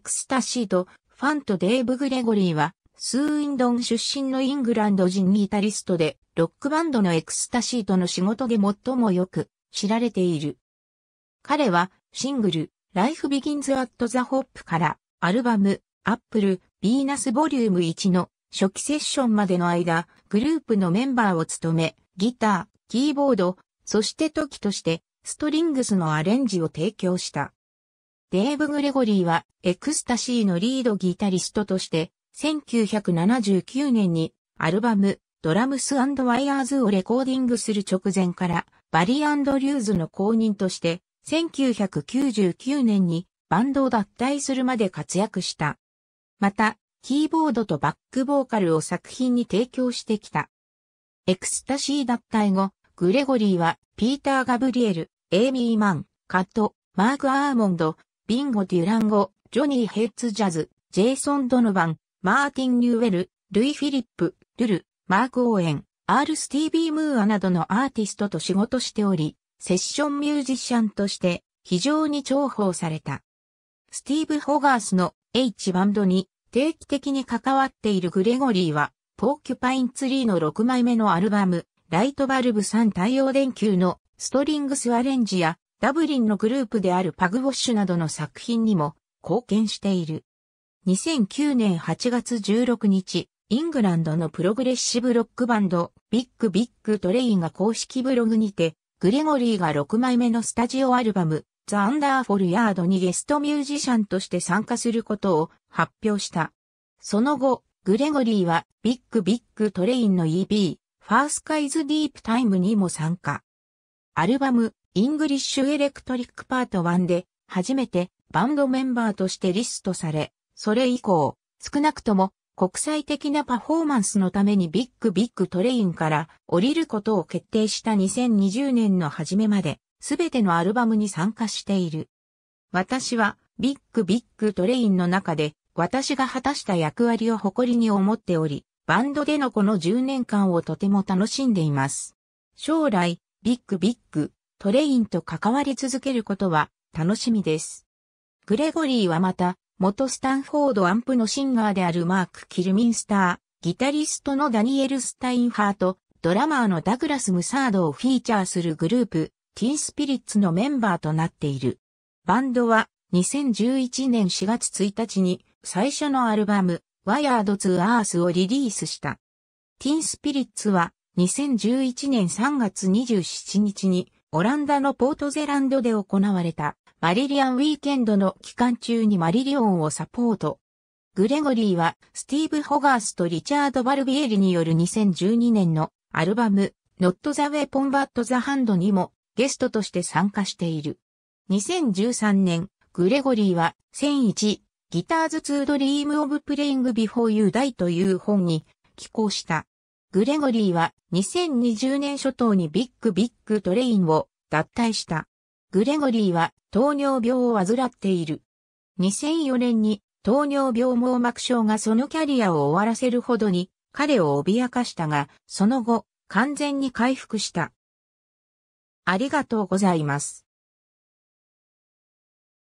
クスタシード、ファンとデーブ・グレゴリーは、スーインドン出身のイングランド人ギタリストで、ロックバンドのエクスタシートの仕事で最もよく知られている。彼はシングル、Life Begins at the Hop からアルバム、Apple、Venus Vol. 1の初期セッションまでの間、グループのメンバーを務め、ギター、キーボード、そして時としてストリングスのアレンジを提供した。デーブ・グレゴリーは、エクスタシーのリードギタリストとして、1979年にアルバム、ドラムスワイヤーズをレコーディングする直前から、バリーリューズの公認として、1999年にバンドを脱退するまで活躍した。また、キーボードとバックボーカルを作品に提供してきた。エクスタシー脱退後、グレゴリーは、ピーター・ガブリエル、エイミー・マン、カット、マーク・アーモンド、ビンゴ・デュランゴ、ジョニー・ヘッツ・ジャズ、ジェイソン・ドノバン、マーティン・ニューウェル、ルイ・フィリップ、ルル、マーク・オーエン、アール・スティービー・ムーアなどのアーティストと仕事しており、セッションミュージシャンとして非常に重宝された。スティーブ・ホガースの H バンドに定期的に関わっているグレゴリーは、ポーキュパインツリーの6枚目のアルバム、ライトバルブ3太陽電球のストリングスアレンジやダブリンのグループであるパグウォッシュなどの作品にも貢献している。2009年8月16日、イングランドのプログレッシブロックバンド、ビッグビッグトレインが公式ブログにて、グレゴリーが6枚目のスタジオアルバム、ザ・アンダーフォル・ヤードにゲストミュージシャンとして参加することを発表した。その後、グレゴリーはビッグビッグトレインの EB、ファースカイズ・ディープ・タイムにも参加。アルバム、イングリッシュエレクトリックパート1で初めてバンドメンバーとしてリストされ、それ以降、少なくとも国際的なパフォーマンスのためにビッグビッグトレインから降りることを決定した2020年の初めまで、すべてのアルバムに参加している。私はビッグビッグトレインの中で私が果たした役割を誇りに思っており、バンドでのこの10年間をとても楽しんでいます。将来、ビッグビッグトレインと関わり続けることは楽しみです。グレゴリーはまた、元スタンフォードアンプのシンガーであるマーク・キルミンスター、ギタリストのダニエル・スタインハート、ドラマーのダグラス・ムサードをフィーチャーするグループ、ティーンスピリッツのメンバーとなっている。バンドは2011年4月1日に最初のアルバム、ワイヤード・ツー・アースをリリースした。ティーンスピリッツは2011年3月27日にオランダのポートゼランドで行われたマリリアンウィーケンドの期間中にマリリオンをサポート。グレゴリーはスティーブ・ホガースとリチャード・バルビエリによる2012年のアルバム Not the Weapon But the Hand にもゲストとして参加している。2013年、グレゴリーは1001ギターズ・ツー・ドリーム・オブ・プレイング・ビフォー・ユー・ダイという本に寄稿した。グレゴリーは2020年初頭にビッグビッグトレインを脱退した。グレゴリーは糖尿病を患っている。2004年に糖尿病網膜症がそのキャリアを終わらせるほどに彼を脅かしたが、その後完全に回復した。ありがとうございます。